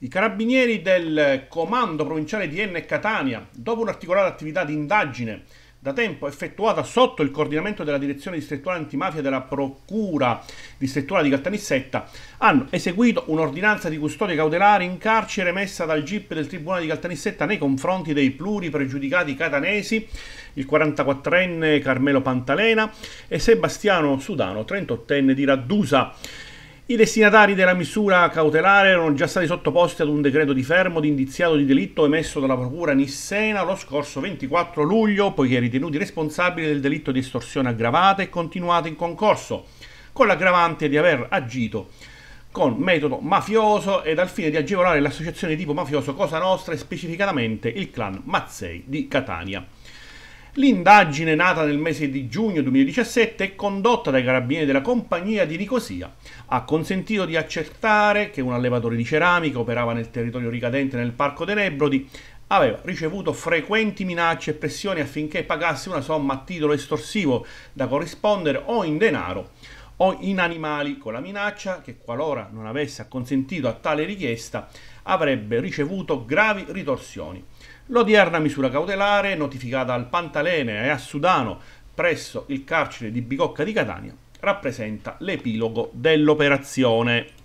I carabinieri del comando provinciale di Enne Catania, dopo un'articolata attività di indagine da tempo effettuata sotto il coordinamento della direzione distrettuale antimafia della procura distrettuale di Caltanissetta, hanno eseguito un'ordinanza di custodia cautelare in carcere emessa dal GIP del Tribunale di Caltanissetta nei confronti dei pluripregiudicati catanesi, il 44enne Carmelo Pantalena e Sebastiano Sudano, 38enne di Raddusa i destinatari della misura cautelare erano già stati sottoposti ad un decreto di fermo di indiziato di delitto emesso dalla Procura Nissena lo scorso 24 luglio, poiché ritenuti responsabili del delitto di estorsione aggravata e continuata in concorso, con l'aggravante di aver agito con metodo mafioso ed al fine di agevolare l'associazione di tipo mafioso Cosa Nostra e specificatamente il clan Mazzei di Catania. L'indagine, nata nel mese di giugno 2017 e condotta dai carabinieri della compagnia di Nicosia, ha consentito di accertare che un allevatore di ceramica operava nel territorio ricadente nel parco dei Nebrodi aveva ricevuto frequenti minacce e pressioni affinché pagasse una somma a titolo estorsivo da corrispondere o in denaro o in animali con la minaccia che qualora non avesse acconsentito a tale richiesta avrebbe ricevuto gravi ritorsioni. L'odierna misura cautelare notificata al Pantalene e a Sudano presso il carcere di Bicocca di Catania rappresenta l'epilogo dell'operazione.